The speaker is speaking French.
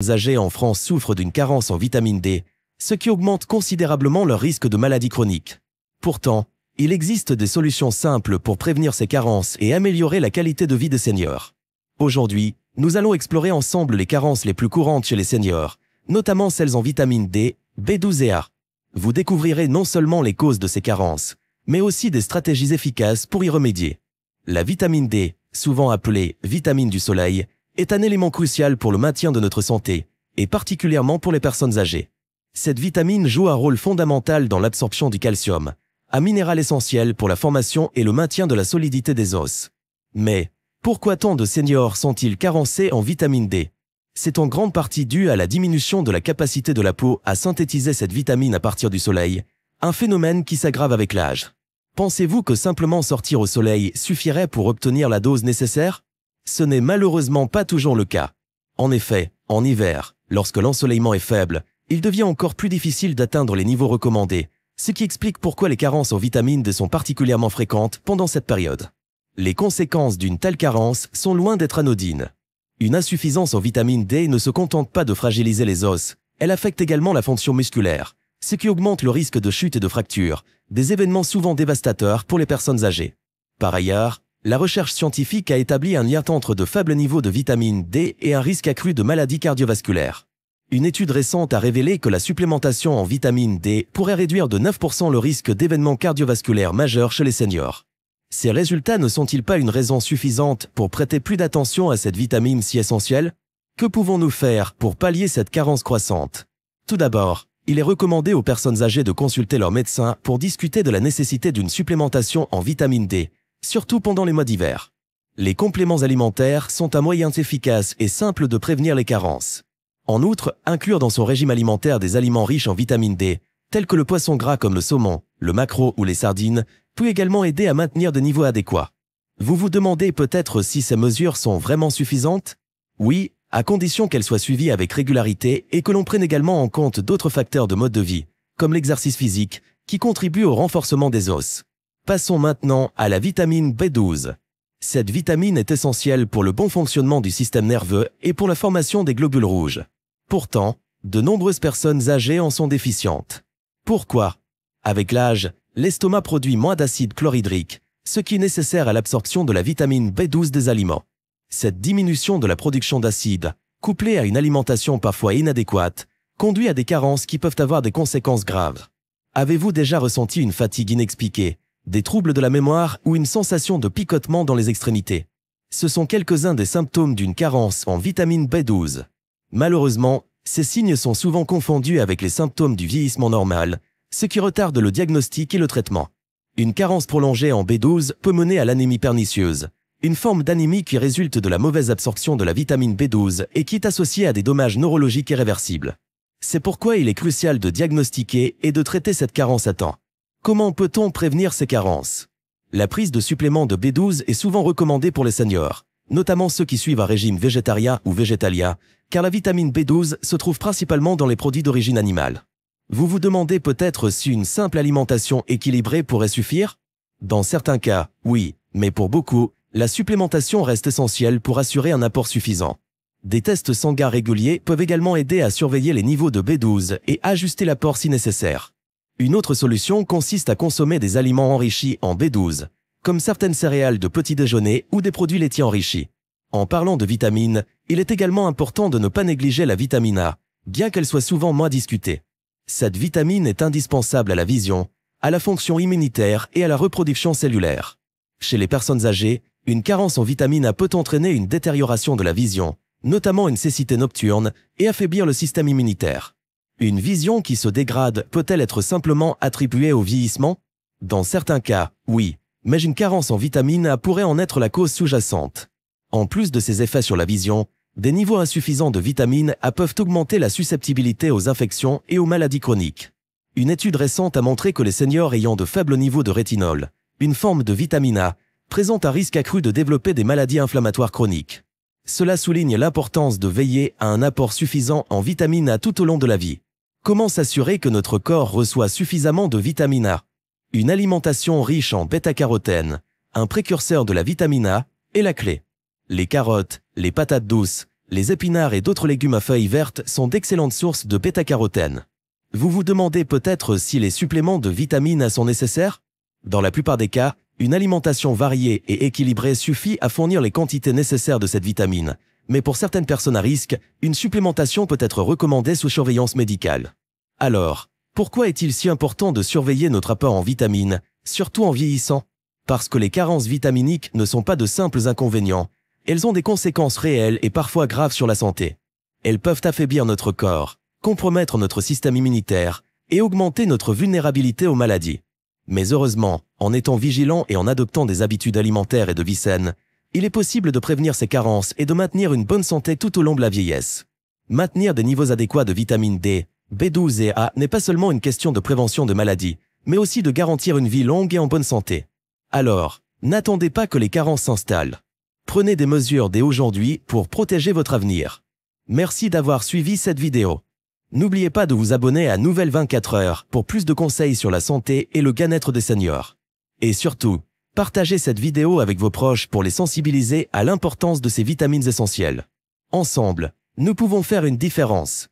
Les âgés en France souffrent d'une carence en vitamine D, ce qui augmente considérablement leur risque de maladies chroniques. Pourtant, il existe des solutions simples pour prévenir ces carences et améliorer la qualité de vie des seniors. Aujourd'hui, nous allons explorer ensemble les carences les plus courantes chez les seniors, notamment celles en vitamine D, B12 et A. Vous découvrirez non seulement les causes de ces carences, mais aussi des stratégies efficaces pour y remédier. La vitamine D, souvent appelée vitamine du soleil, est un élément crucial pour le maintien de notre santé, et particulièrement pour les personnes âgées. Cette vitamine joue un rôle fondamental dans l'absorption du calcium, un minéral essentiel pour la formation et le maintien de la solidité des os. Mais, pourquoi tant de seniors sont-ils carencés en vitamine D C'est en grande partie dû à la diminution de la capacité de la peau à synthétiser cette vitamine à partir du soleil, un phénomène qui s'aggrave avec l'âge. Pensez-vous que simplement sortir au soleil suffirait pour obtenir la dose nécessaire ce n'est malheureusement pas toujours le cas. En effet, en hiver, lorsque l'ensoleillement est faible, il devient encore plus difficile d'atteindre les niveaux recommandés, ce qui explique pourquoi les carences en vitamine D sont particulièrement fréquentes pendant cette période. Les conséquences d'une telle carence sont loin d'être anodines. Une insuffisance en vitamine D ne se contente pas de fragiliser les os, elle affecte également la fonction musculaire, ce qui augmente le risque de chute et de fracture, des événements souvent dévastateurs pour les personnes âgées. Par ailleurs, la recherche scientifique a établi un lien entre de faibles niveaux de vitamine D et un risque accru de maladies cardiovasculaires. Une étude récente a révélé que la supplémentation en vitamine D pourrait réduire de 9% le risque d'événements cardiovasculaires majeurs chez les seniors. Ces résultats ne sont-ils pas une raison suffisante pour prêter plus d'attention à cette vitamine si essentielle Que pouvons-nous faire pour pallier cette carence croissante Tout d'abord, il est recommandé aux personnes âgées de consulter leur médecin pour discuter de la nécessité d'une supplémentation en vitamine D, surtout pendant les mois d'hiver. Les compléments alimentaires sont un moyen efficace et simple de prévenir les carences. En outre, inclure dans son régime alimentaire des aliments riches en vitamine D, tels que le poisson gras comme le saumon, le maquereau ou les sardines, peut également aider à maintenir des niveaux adéquats. Vous vous demandez peut-être si ces mesures sont vraiment suffisantes Oui, à condition qu'elles soient suivies avec régularité et que l'on prenne également en compte d'autres facteurs de mode de vie, comme l'exercice physique, qui contribue au renforcement des os. Passons maintenant à la vitamine B12. Cette vitamine est essentielle pour le bon fonctionnement du système nerveux et pour la formation des globules rouges. Pourtant, de nombreuses personnes âgées en sont déficientes. Pourquoi Avec l'âge, l'estomac produit moins d'acide chlorhydrique, ce qui est nécessaire à l'absorption de la vitamine B12 des aliments. Cette diminution de la production d'acide, couplée à une alimentation parfois inadéquate, conduit à des carences qui peuvent avoir des conséquences graves. Avez-vous déjà ressenti une fatigue inexpliquée, des troubles de la mémoire ou une sensation de picotement dans les extrémités. Ce sont quelques-uns des symptômes d'une carence en vitamine B12. Malheureusement, ces signes sont souvent confondus avec les symptômes du vieillissement normal, ce qui retarde le diagnostic et le traitement. Une carence prolongée en B12 peut mener à l'anémie pernicieuse, une forme d'anémie qui résulte de la mauvaise absorption de la vitamine B12 et qui est associée à des dommages neurologiques irréversibles. C'est pourquoi il est crucial de diagnostiquer et de traiter cette carence à temps. Comment peut-on prévenir ces carences La prise de suppléments de B12 est souvent recommandée pour les seniors, notamment ceux qui suivent un régime végétarien ou végétalien, car la vitamine B12 se trouve principalement dans les produits d'origine animale. Vous vous demandez peut-être si une simple alimentation équilibrée pourrait suffire Dans certains cas, oui, mais pour beaucoup, la supplémentation reste essentielle pour assurer un apport suffisant. Des tests sanguins réguliers peuvent également aider à surveiller les niveaux de B12 et ajuster l'apport si nécessaire. Une autre solution consiste à consommer des aliments enrichis en B12, comme certaines céréales de petit déjeuner ou des produits laitiers enrichis. En parlant de vitamines, il est également important de ne pas négliger la vitamine A, bien qu'elle soit souvent moins discutée. Cette vitamine est indispensable à la vision, à la fonction immunitaire et à la reproduction cellulaire. Chez les personnes âgées, une carence en vitamine A peut entraîner une détérioration de la vision, notamment une cécité nocturne, et affaiblir le système immunitaire. Une vision qui se dégrade peut-elle être simplement attribuée au vieillissement Dans certains cas, oui, mais une carence en vitamine A pourrait en être la cause sous-jacente. En plus de ses effets sur la vision, des niveaux insuffisants de vitamine A peuvent augmenter la susceptibilité aux infections et aux maladies chroniques. Une étude récente a montré que les seniors ayant de faibles niveaux de rétinol, une forme de vitamine A, présentent un risque accru de développer des maladies inflammatoires chroniques. Cela souligne l'importance de veiller à un apport suffisant en vitamine A tout au long de la vie. Comment s'assurer que notre corps reçoit suffisamment de vitamine A Une alimentation riche en bêta-carotène, un précurseur de la vitamine A, est la clé. Les carottes, les patates douces, les épinards et d'autres légumes à feuilles vertes sont d'excellentes sources de bêta-carotène. Vous vous demandez peut-être si les suppléments de vitamine A sont nécessaires Dans la plupart des cas, une alimentation variée et équilibrée suffit à fournir les quantités nécessaires de cette vitamine, mais pour certaines personnes à risque, une supplémentation peut être recommandée sous surveillance médicale. Alors, pourquoi est-il si important de surveiller notre apport en vitamines, surtout en vieillissant Parce que les carences vitaminiques ne sont pas de simples inconvénients, elles ont des conséquences réelles et parfois graves sur la santé. Elles peuvent affaiblir notre corps, compromettre notre système immunitaire et augmenter notre vulnérabilité aux maladies. Mais heureusement, en étant vigilant et en adoptant des habitudes alimentaires et de vie saine, il est possible de prévenir ces carences et de maintenir une bonne santé tout au long de la vieillesse. Maintenir des niveaux adéquats de vitamine D, B12 et A n'est pas seulement une question de prévention de maladies, mais aussi de garantir une vie longue et en bonne santé. Alors, n'attendez pas que les carences s'installent. Prenez des mesures dès aujourd'hui pour protéger votre avenir. Merci d'avoir suivi cette vidéo. N'oubliez pas de vous abonner à Nouvelle 24 heures pour plus de conseils sur la santé et le bien-être des seniors. Et surtout, Partagez cette vidéo avec vos proches pour les sensibiliser à l'importance de ces vitamines essentielles. Ensemble, nous pouvons faire une différence.